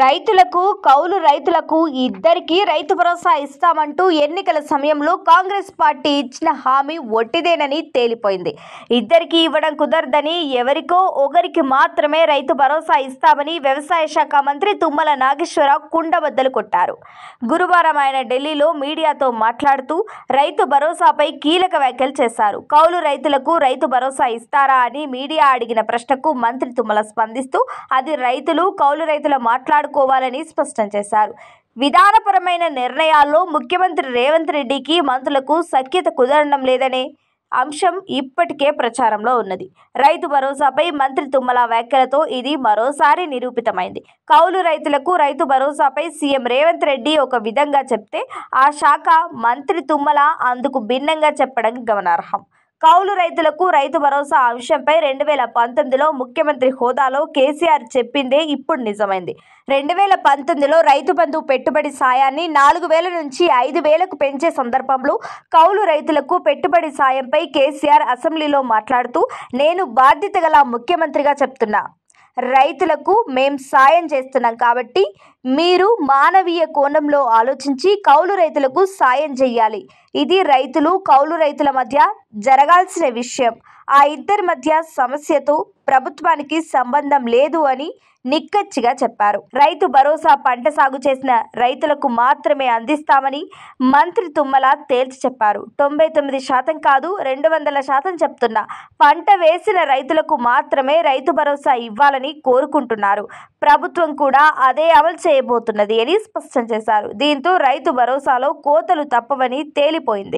రైతులకు కౌలు రైతులకు ఇద్దరికీ రైతు భరోసా ఇస్తామంటూ ఎన్నికల సమయంలో కాంగ్రెస్ పార్టీ ఇచ్చిన హామీ ఒట్టిదేనని తేలిపోయింది ఇద్దరికీ ఇవ్వడం కుదరదని ఎవరికో ఒకరికి మాత్రమే రైతు భరోసా ఇస్తామని వ్యవసాయ శాఖ మంత్రి తుమ్మల నాగేశ్వరరావు కుండబద్దలు కొట్టారు గురువారం ఆయన ఢిల్లీలో మీడియాతో మాట్లాడుతూ రైతు భరోసాపై కీలక వ్యాఖ్యలు చేశారు కౌలు రైతులకు రైతు భరోసా ఇస్తారా అని మీడియా అడిగిన ప్రశ్నకు మంత్రి తుమ్మల స్పందిస్తూ అది రైతులు కౌలు రైతుల మాట్లాడు కాపాడుకోవాలని స్పష్టం చేశారు విధానపరమైన నిర్ణయాల్లో ముఖ్యమంత్రి రేవంత్ రెడ్డికి మంత్రులకు సఖ్యత కుదరడం లేదనే అంశం ఇప్పటికే ప్రచారంలో ఉన్నది రైతు భరోసాపై మంత్రి తుమ్మల వ్యాఖ్యలతో ఇది మరోసారి నిరూపితమైంది కౌలు రైతులకు రైతు భరోసాపై సీఎం రేవంత్ రెడ్డి ఒక విధంగా చెప్తే ఆ శాఖ మంత్రి తుమ్మల అందుకు భిన్నంగా చెప్పడం గమనార్హం కౌలు రైతులకు రైతు భరోసా అంశంపై రెండు వేల పంతొమ్మిదిలో ముఖ్యమంత్రి హోదాలో కేసీఆర్ చెప్పిందే ఇప్పుడు నిజమైంది రెండు వేల పంతొమ్మిదిలో రైతు బంధు పెట్టుబడి సాయాన్ని నాలుగు వేల నుంచి ఐదు వేలకు పెంచే సందర్భంలో కౌలు రైతులకు పెట్టుబడి సాయంపై కేసీఆర్ అసెంబ్లీలో మాట్లాడుతూ నేను బాధ్యత గల ముఖ్యమంత్రిగా చెప్తున్నా రైతులకు మేం సాయం చేస్తున్నాం కాబట్టి మీరు మానవీయ కోణంలో ఆలోచించి కౌలు రైతులకు సాయం చేయాలి ఇది రైతులు కౌలు రైతుల మధ్య జరగాల్సిన విషయం ఆ ఇద్దరి మధ్య సమస్యతో ప్రభుత్వానికి సంబంధం లేదు అని నిక్కచ్చిగా చెప్పారు రైతు భరోసా పంట సాగు చేసిన రైతులకు మాత్రమే అందిస్తామని మంత్రి తుమ్మల తేల్చి చెప్పారు తొంభై తొమ్మిది శాతం కాదు రెండు వందల శాతం చెప్తున్నా పంట వేసిన రైతులకు మాత్రమే రైతు భరోసా ఇవ్వాలని కోరుకుంటున్నారు ప్రభుత్వం కూడా అదే అమలు చేయ చేయబోతున్నది అని స్పష్టం చేశారు దీంతో రైతు భరోసాలో కోతలు తప్పవని తేలిపోయింది